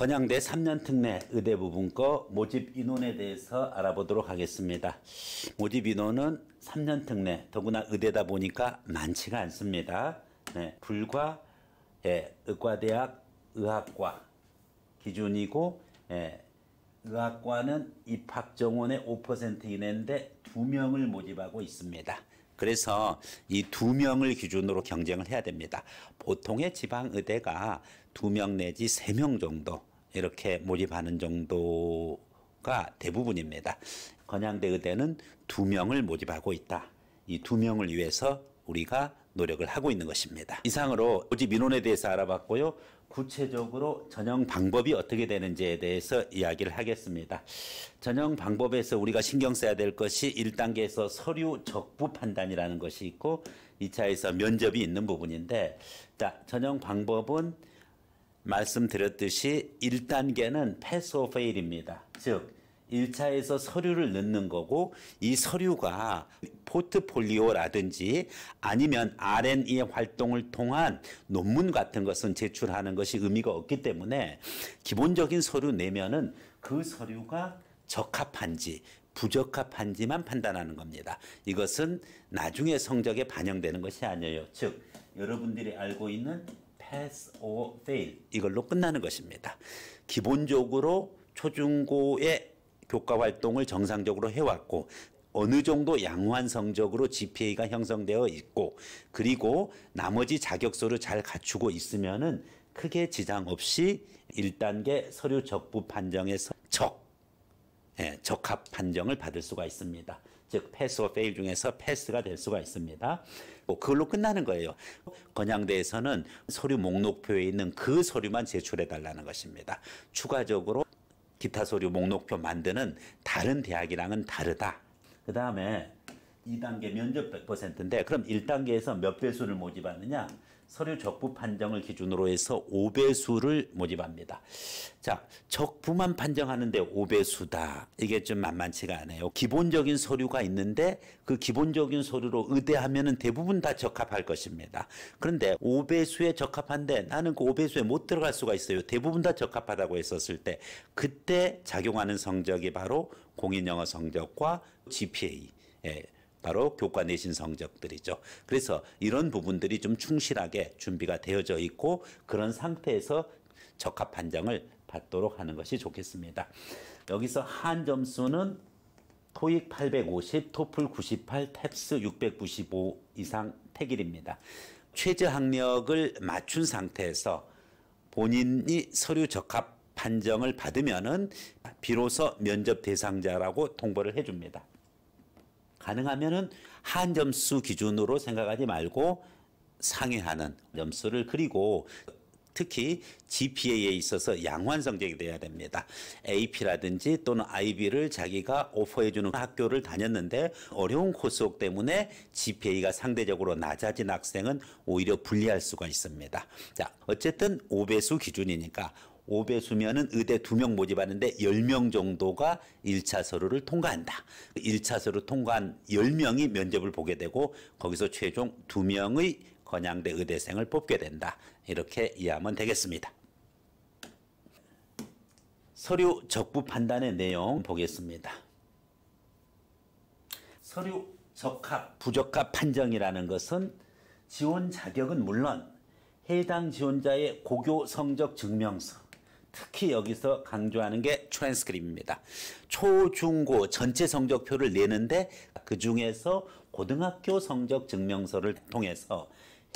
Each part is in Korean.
건양대 3년 특례 의대 부분과 모집 인원에 대해서 알아보도록 하겠습니다. 모집 인원은 3년 특례, 더구나 의대다 보니까 많지가 않습니다. 네, 불과 예, 의과대학 의학과 기준이고 예, 의학과는 입학 정원의 5% 이내인데 2명을 모집하고 있습니다. 그래서 이 두 명을 기준으로 경쟁을 해야 됩니다. 보통의 지방 의대가 두 명 내지 세 명 정도 이렇게 모집하는 정도가 대부분입니다. 건양대 의대는 두 명을 모집하고 있다. 이 두 명을 위해서 우리가 노력을 하고 있는 것입니다. 이상으로 모집 민원에 대해서 알아봤고요. 구체적으로 전형 방법이 어떻게 되는지에 대해서 이야기를 하겠습니다. 전형 방법에서 우리가 신경 써야 될 것이 1단계에서 서류 적부 판단이라는 것이 있고 2차에서 면접이 있는 부분인데 자, 전형 방법은 말씀드렸듯이 1단계는 패스 오 페일입니다. 즉 1차에서 서류를 넣는 거고 이 서류가 포트폴리오라든지 아니면 R&E 활동을 통한 논문 같은 것은 제출하는 것이 의미가 없기 때문에 기본적인 서류 내면은 그 서류가 적합한지 부적합한지만 판단하는 겁니다. 이것은 나중에 성적에 반영되는 것이 아니에요. 즉 여러분들이 알고 있는 pass or fail 이걸로 끝나는 것입니다. 기본적으로 초중고의 교과 활동을 정상적으로 해왔고 어느 정도 양환성적으로 GPA가 형성되어 있고 그리고 나머지 자격소를 잘 갖추고 있으면은 크게 지장 없이 1단계 서류 적부 판정에서 적 예, 적합 판정을 받을 수가 있습니다. 즉 패스와 페일 중에서 패스가 될 수가 있습니다. 뭐 그걸로 끝나는 거예요. 건양대에서는 서류 목록표에 있는 그 서류만 제출해 달라는 것입니다. 추가적으로 기타 서류 목록표 만드는 다른 대학이랑은 다르다. 그 다음에 2단계 면접 100%인데 그럼 1단계에서 몇 배수를 모집하느냐? 서류 적부 판정을 기준으로 해서 5배수를 모집합니다. 자, 적부만 판정하는데 5배수다. 이게 좀 만만치가 않아요. 기본적인 서류가 있는데 그 기본적인 서류로 의대하면 은 대부분 다 적합할 것입니다. 그런데 5배수에 적합한데 나는 그 5배수에 못 들어갈 수가 있어요. 대부분 다 적합하다고 했었을 때 그때 작용하는 성적이 바로 공인영어 성적과 GPA. 예. 바로 교과 내신 성적들이죠. 그래서 이런 부분들이 좀 충실하게 준비가 되어져 있고 그런 상태에서 적합 판정을 받도록 하는 것이 좋겠습니다. 여기서 한 점수는 토익 850, 토플 98, 탭스 695 이상 태일입니다 최저 학력을 맞춘 상태에서 본인이 서류 적합 판정을 받으면은 비로소 면접 대상자라고 통보를 해줍니다. 가능하면은 한 점수 기준으로 생각하지 말고 상회하는 점수를 그리고 특히 GPA에 있어서 양환 성적이 돼야 됩니다. AP라든지 또는 IB를 자기가 오퍼해주는 학교를 다녔는데 어려운 코스옥 때문에 GPA가 상대적으로 낮아진 학생은 오히려 불리할 수가 있습니다. 자, 어쨌든 5배수 기준이니까 5배수면은 의대 2명 모집하는데 10명 정도가 1차 서류를 통과한다. 1차 서류 통과한 10명이 면접을 보게 되고 거기서 최종 2명의 건양대 의대생을 뽑게 된다. 이렇게 이해하면 되겠습니다. 서류 적부 판단의 내용 보겠습니다. 서류 적합, 부적합 판정이라는 것은 지원 자격은 물론 해당 지원자의 고교 성적 증명서, 특히 여기서 강조하는 게 트랜스크립입니다. 초, 중, 고 전체 성적표를 내는데 그 중에서 고등학교 성적 증명서를 통해서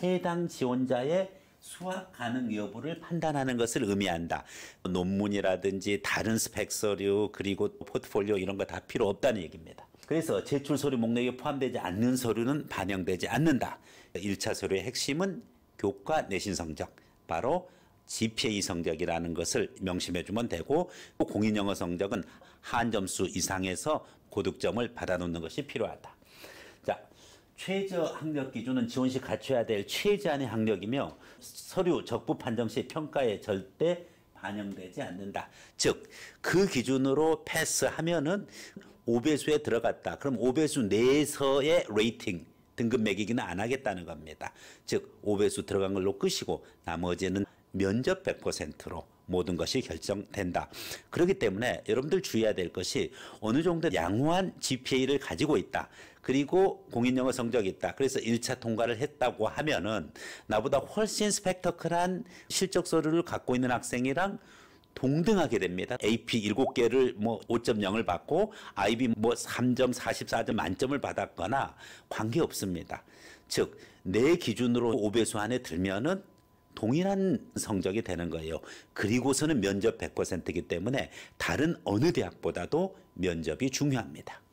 해당 지원자의 수학 가능 여부를 판단하는 것을 의미한다. 논문이라든지 다른 스펙 서류 그리고 포트폴리오 이런 거 다 필요 없다는 얘기입니다. 그래서 제출 서류 목록에 포함되지 않는 서류는 반영되지 않는다. 1차 서류의 핵심은 교과 내신 성적 바로 GPA 성적이라는 것을 명심해 주면 되고 공인영어 성적은 한 점수 이상에서 고득점을 받아놓는 것이 필요하다. 자, 최저 학력 기준은 지원 시 갖춰야 될 최저한의 학력이며 서류 적부 판정 시 평가에 절대 반영되지 않는다. 즉, 그 기준으로 패스하면은 5배수에 들어갔다. 그럼 5배수 내에서의 레이팅, 등급 매기기는 안 하겠다는 겁니다. 즉, 5배수 들어간 걸로 끝이고 나머지는 면접 100%로 모든 것이 결정된다. 그렇기 때문에 여러분들 주의해야 될 것이 어느 정도 양호한 GPA를 가지고 있다. 그리고 공인영어 성적이 있다. 그래서 1차 통과를 했다고 하면은 나보다 훨씬 스펙터클한 실적 서류를 갖고 있는 학생이랑 동등하게 됩니다. AP 7개를 뭐 5.0을 받고 IB 뭐 3점, 44점 만점을 받았거나 관계 없습니다. 즉, 내 기준으로 5배수 안에 들면은 동일한 성적이 되는 거예요. 그리고서는 면접 100%이기 때문에 다른 어느 대학보다도 면접이 중요합니다.